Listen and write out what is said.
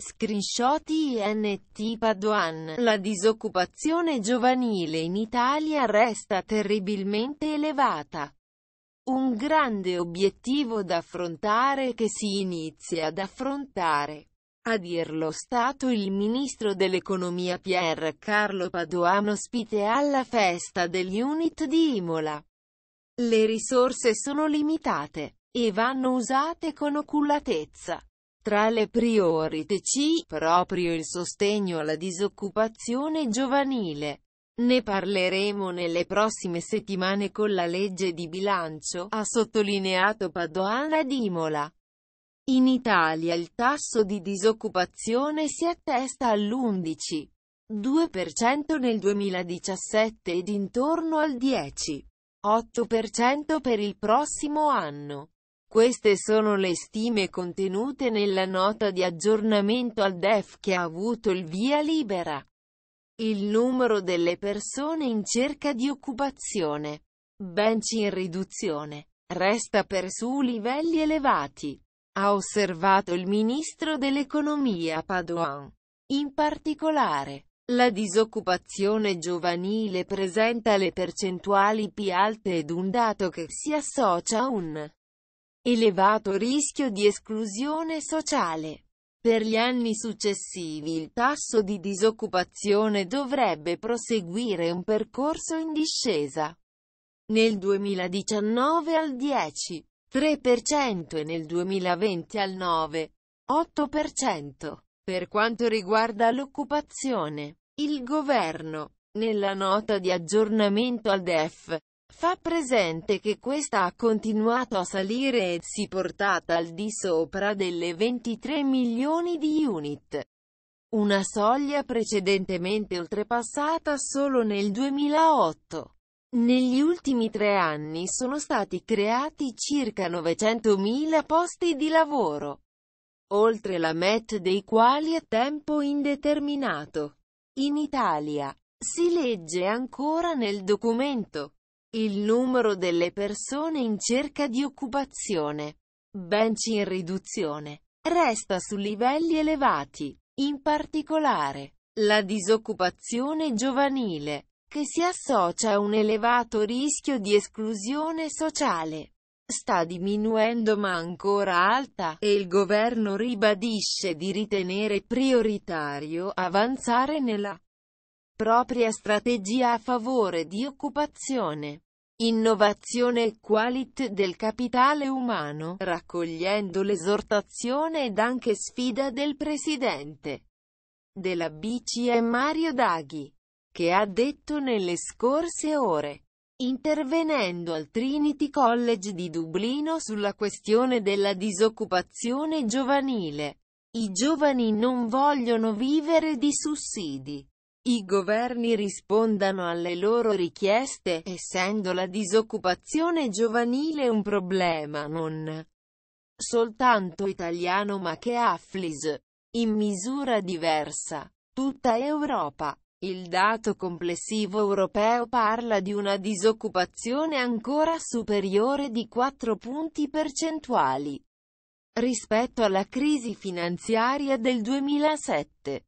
Screenshot INT Padoan. La disoccupazione giovanile in Italia resta terribilmente elevata. Un grande obiettivo da affrontare che si inizia ad affrontare. A dirlo stato il ministro dell'economia Pier Carlo Padoan ospite alla festa dell'unit di Imola. Le risorse sono limitate, e vanno usate con oculatezza. Tra le priorità ci proprio il sostegno alla disoccupazione giovanile. Ne parleremo nelle prossime settimane con la legge di bilancio, ha sottolineato Padoana Dimola. In Italia il tasso di disoccupazione si attesta all'11,2% nel 2017 ed intorno al 10,8% per il prossimo anno. Queste sono le stime contenute nella nota di aggiornamento al DEF che ha avuto il via libera. Il numero delle persone in cerca di occupazione. benci in riduzione. Resta per su livelli elevati. Ha osservato il ministro dell'economia Padoan. In particolare, la disoccupazione giovanile presenta le percentuali più alte ed un dato che si associa a un elevato rischio di esclusione sociale. Per gli anni successivi il tasso di disoccupazione dovrebbe proseguire un percorso in discesa. Nel 2019 al 10. 3% e nel 2020 al 9, 8%. Per quanto riguarda l'occupazione, il governo, nella nota di aggiornamento al DEF, Fa presente che questa ha continuato a salire e si portata al di sopra delle 23 milioni di unit. Una soglia precedentemente oltrepassata solo nel 2008. Negli ultimi tre anni sono stati creati circa 900.000 posti di lavoro, oltre la MET dei quali a tempo indeterminato. In Italia, si legge ancora nel documento, il numero delle persone in cerca di occupazione, benci in riduzione, resta su livelli elevati. In particolare, la disoccupazione giovanile, che si associa a un elevato rischio di esclusione sociale, sta diminuendo ma ancora alta e il governo ribadisce di ritenere prioritario avanzare nella propria strategia a favore di occupazione. Innovazione e qualità del capitale umano, raccogliendo l'esortazione ed anche sfida del presidente della BCE Mario Daghi, che ha detto nelle scorse ore, intervenendo al Trinity College di Dublino sulla questione della disoccupazione giovanile. I giovani non vogliono vivere di sussidi i governi rispondano alle loro richieste, essendo la disoccupazione giovanile un problema non soltanto italiano ma che afflis, in misura diversa tutta Europa. Il dato complessivo europeo parla di una disoccupazione ancora superiore di 4 punti percentuali rispetto alla crisi finanziaria del 2007.